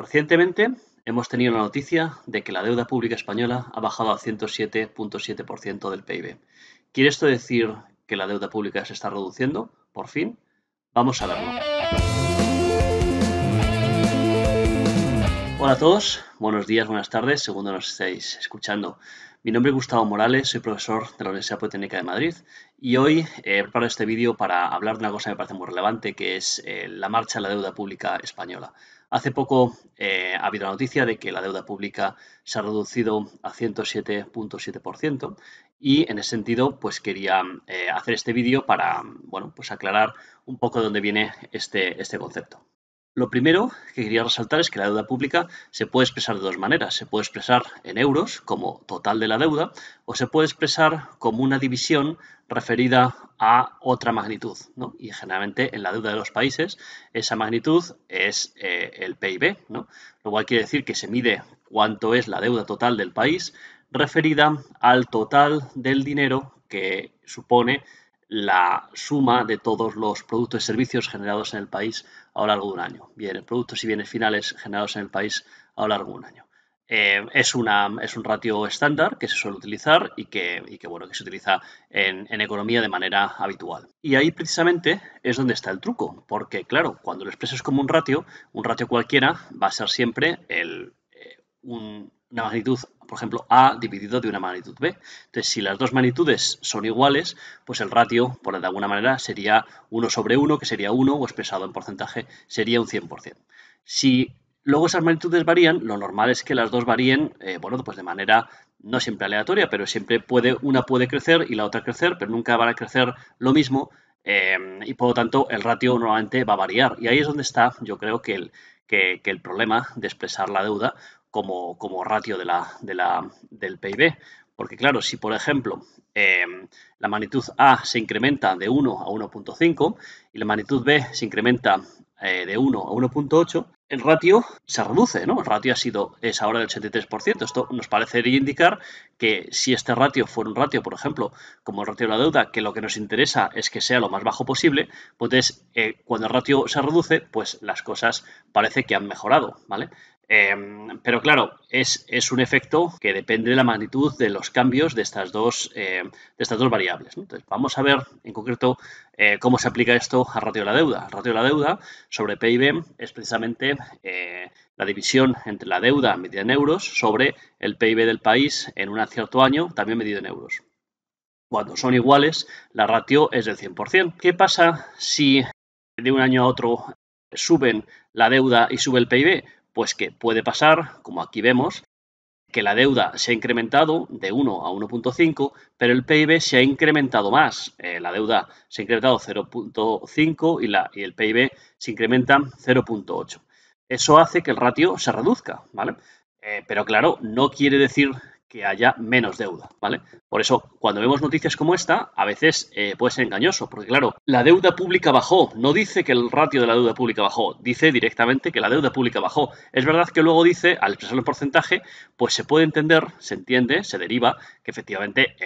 Recientemente hemos tenido la noticia de que la deuda pública española ha bajado al 107.7% del PIB. ¿Quiere esto decir que la deuda pública se está reduciendo? Por fin, vamos a verlo. Hola a todos, buenos días, buenas tardes, según nos estéis escuchando. Mi nombre es Gustavo Morales, soy profesor de la Universidad Politécnica de Madrid y hoy he eh, preparado este vídeo para hablar de una cosa que me parece muy relevante, que es eh, la marcha de la deuda pública española. Hace poco eh, ha habido la noticia de que la deuda pública se ha reducido a 107.7% y en ese sentido pues quería hacer este vídeo para bueno, pues aclarar un poco de dónde viene este, este concepto. Lo primero que quería resaltar es que la deuda pública se puede expresar de dos maneras. Se puede expresar en euros como total de la deuda o se puede expresar como una división referida a otra magnitud. Y generalmente en la deuda de los países esa magnitud es eh, el PIB, lo cual quiere decir que se mide cuánto es la deuda total del país referida al total del dinero que supone la suma de todos los productos y servicios generados en el país a lo largo de un año. Bien, productos y bienes finales generados en el país a lo largo de un año. Eh, es, una, es un ratio estándar que se suele utilizar y que, bueno, que se utiliza en, economía de manera habitual. Y ahí precisamente es donde está el truco, porque claro, cuando lo expresas como un ratio, un ratio cualquiera va a ser siempre el, eh, una magnitud por ejemplo, A dividido de una magnitud B. Entonces, si las dos magnitudes son iguales, pues el ratio, por de alguna manera, sería 1 sobre 1, que sería 1, o expresado en porcentaje, sería un 100%. Si luego esas magnitudes varían, lo normal es que las dos varíen, eh, bueno, pues de manera no siempre aleatoria, pero siempre puede, una puede crecer y la otra crecer, pero nunca van a crecer lo mismo, eh, y por lo tanto el ratio normalmente va a variar. Y ahí es donde está, yo creo que el, que el problema de expresar la deuda, como, ratio de la, de la, del PIB. Porque claro, si por ejemplo eh, la magnitud A se incrementa de 1 a 1.5 y la magnitud B se incrementa eh, de 1 a 1.8, el ratio se reduce, ¿no? El ratio ha sido, es ahora del 83%. Esto nos parecería indicar que si este ratio fuera un ratio, por ejemplo, como el ratio de la deuda, que lo que nos interesa es que sea lo más bajo posible, pues eh, cuando el ratio se reduce, pues las cosas parece que han mejorado, ¿vale? Em, pero claro, es, un efecto que depende de la magnitud de los cambios de estas dos, em, variables. vamos a ver en concreto eh, cómo se aplica esto al ratio de la deuda. ratio de la deuda sobre PIB es precisamente eh, la división entre la deuda medida en euros sobre el PIB del país en un cierto año, también medido en euros. Cuando son iguales, la ratio es del 100%. ¿Qué pasa si de un año a otro eh, suben la deuda y sube el PIB? Pues que puede pasar, como aquí vemos, que la deuda se ha incrementado de 1 a 1.5, pero el PIB se ha incrementado más. Eh, la deuda se ha incrementado 0.5 y, y el PIB se incrementa 0.8. Eso hace que el ratio se reduzca, ¿vale? Eh, pero claro, no quiere decir que haya menos deuda, ¿vale? Por eso, cuando vemos noticias como esta, a veces eh, puede ser engañoso, porque claro, la deuda pública bajó, no dice que el ratio de la deuda pública bajó, dice directamente que la deuda pública bajó. Es verdad que luego dice, al expresar el porcentaje, pues se puede entender, se entiende, se deriva que efectivamente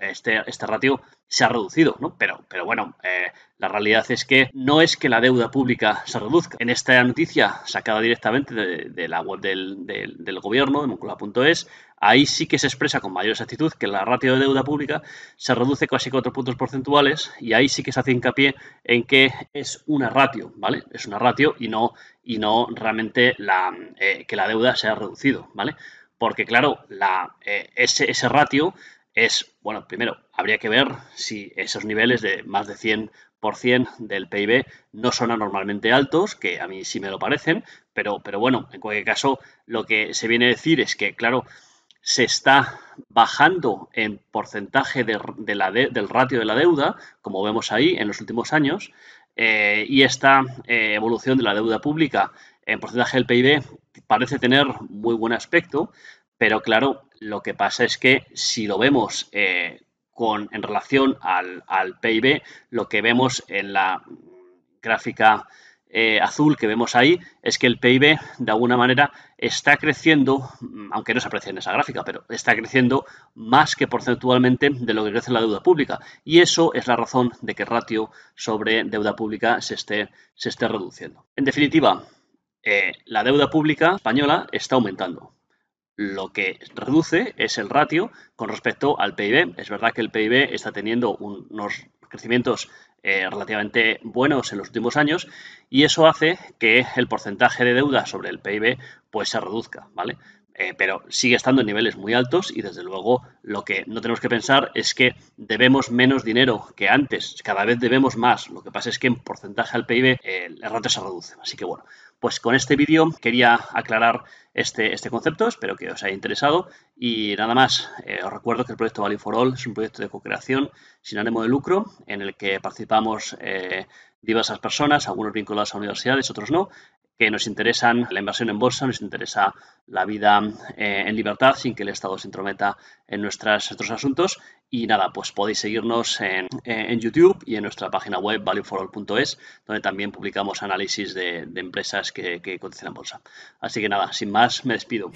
este, este, ratio se ha reducido, ¿no? Pero, pero bueno, eh, la realidad es que no es que la deuda pública se reduzca. En esta noticia sacada directamente de, la web del, del gobierno, de Moncloa.es, ahí sí que se expresa con mayor exactitud que la ratio de deuda pública se reduce casi cuatro puntos porcentuales y ahí sí que se hace hincapié en que es una ratio, ¿vale? Es una ratio y no, y no realmente la, eh, que la deuda se ha reducido, ¿vale? Porque claro, eh, ese, ratio es, bueno, primero, habría que ver si esos niveles de más de 100 del PIB no son anormalmente altos, que a mí sí me lo parecen, pero, pero bueno, en cualquier caso, lo que se viene a decir es que, claro, se está bajando en porcentaje del ratio de la deuda, como vemos ahí en los últimos años, eh, y esta eh, evolución de la deuda pública en porcentaje del PIB parece tener muy buen aspecto, pero claro, lo que pasa es que si lo vemos eh, con, en relación al, al, PIB, lo que vemos en la gráfica eh, azul que vemos ahí es que el PIB de alguna manera está creciendo, mm, aunque no se aprecia en esa gráfica, pero está creciendo más que porcentualmente de lo que crece la deuda pública. Y eso es la razón de que el ratio sobre deuda pública se esté, se esté reduciendo. En definitiva, eh, la deuda pública española está aumentando. Lo que reduce es el ratio con respecto al PIB. Es verdad que el PIB está teniendo unos crecimientos eh, relativamente buenos en los últimos años y eso hace que el porcentaje de deuda sobre el PIB pues se reduzca, ¿vale? Eh, pero sigue estando en niveles muy altos y desde luego lo que no tenemos que pensar es que debemos menos dinero que antes, cada vez debemos más, lo que pasa es que en porcentaje al PIB eh, el rato se reduce, así que bueno, pues con este vídeo quería aclarar este, este concepto, espero que os haya interesado y nada más, eh, os recuerdo que el proyecto Value for All es un proyecto de co-creación sin ánimo de lucro en el que participamos eh, diversas personas, algunos vinculados a universidades, otros no, que nos interesan la inversión en bolsa, nos interesa la vida eh, en libertad sin que el Estado se intrometa en nuestras, nuestros asuntos. Y nada, pues podéis seguirnos en, eh, en YouTube y en nuestra página web valueforall.es, donde también publicamos análisis de, empresas que, que cotizan en bolsa. Así que nada, sin más, me despido.